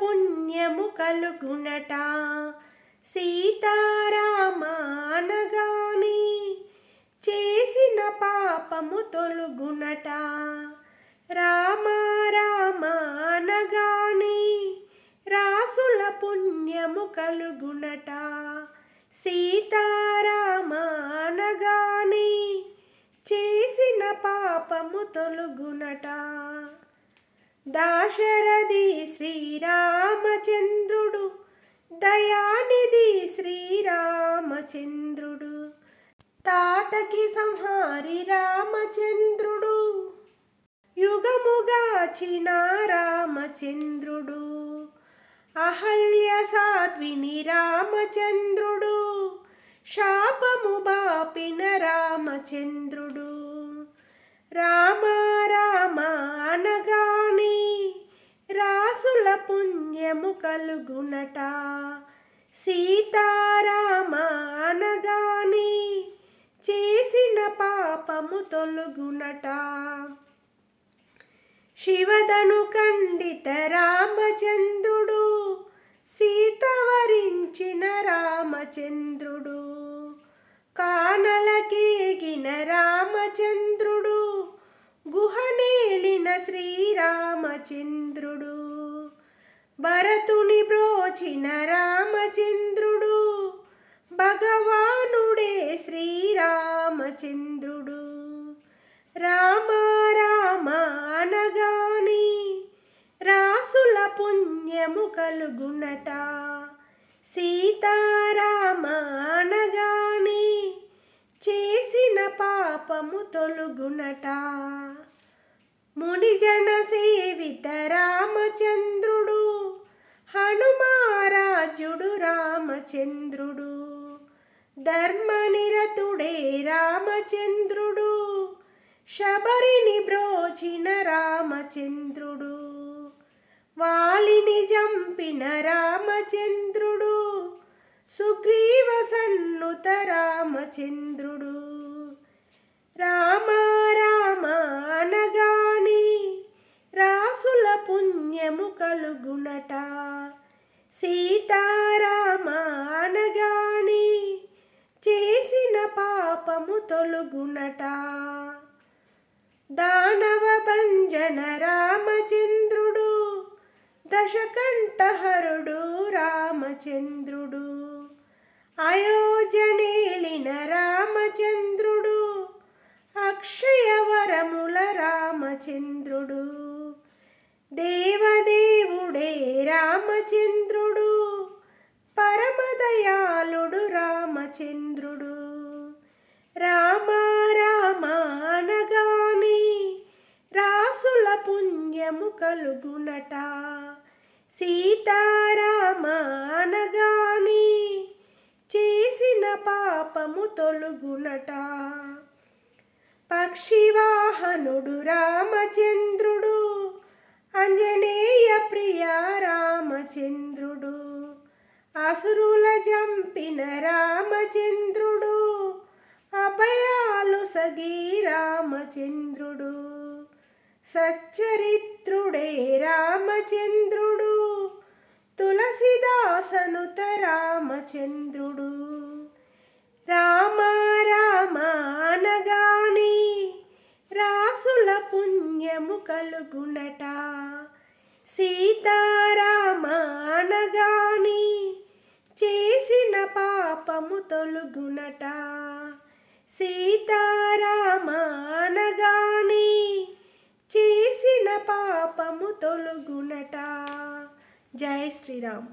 పుణ్యము కలుగునట సీతారామానగాని చేసిన పాపము తొలుగునట రామారామానగాని రాసుల పుణ్యము కలుగునట సీతారామానగాని చేసిన పాపము తొలుగునట దాశరథి శ్రీరామచంద్రుడు దయానిధి శ్రీరామచంద్రుడు తాటకి సంహారి రామచంద్రుడు యుగముగాచిన రామచంద్రుడు అహల్య సాధ్విని రామచంద్రుడు శాపము బాపిన రామచంద్రుడు రామ పుణ్యము కలుగునట సీతారామ అనగానే చేసిన పాపము తొలుగునట శివదను ఖండిత రామచంద్రుడు సీతవరించిన రామచంద్రుడు కానలకేగిన రామచంద్రుడు గుహనేలిన శ్రీరామచంద్రుడు భరతుని బ్రోచిన రామచంద్రుడు భగవానుడే శ్రీరామచంద్రుడు రామ రామ అనగాని రాసుల పుణ్యము కలుగునట సీతారామ అనగాని చేసిన పాపము తొలుగునట మునిజన సేవిత రామచంద్ర రామచంద్రుడు ధర్మనిరతుడే రామచంద్రుడు శబరిని బ్రోచిన రామచంద్రుడు వాలిని జంపిన రామచంద్రుడు సుగ్రీవ సన్నుత రామచంద్రుడు రామ రామ అనగాని రాసుల పుణ్యము కలుగునట సీ పాపము తొలుగునట దానవ భంజన రామచంద్రుడు దశకంఠహరుడు రామచంద్రుడు అయోజనేలిన రామచంద్రుడు అక్షయవరముల రామచంద్రుడు దేవదేవుడే రామచంద్రుడు పరమదయాళుడు రామచంద్రుడు పుణ్యము కలుగునట సీతారామానగాని చేసిన పాపము తొలుగునట పక్షివాహనుడు రామచంద్రుడు అంజనేయ ప్రియ రామచంద్రుడు అసురుల జంపిన రామచంద్రుడు అభయాలు సగీ రామచంద్రుడు సచ్చరిత్రుడే రామచంద్రుడు తులసిదాసనుత రామచంద్రుడు రామ రామ అనగాని రాసుల పుణ్యము కలుగునట సీతారామ అనగాని చేసిన పాపము తొలుగునట సీతారామ అనగాని పాపము తొలుగునట జై శ్రీరామ్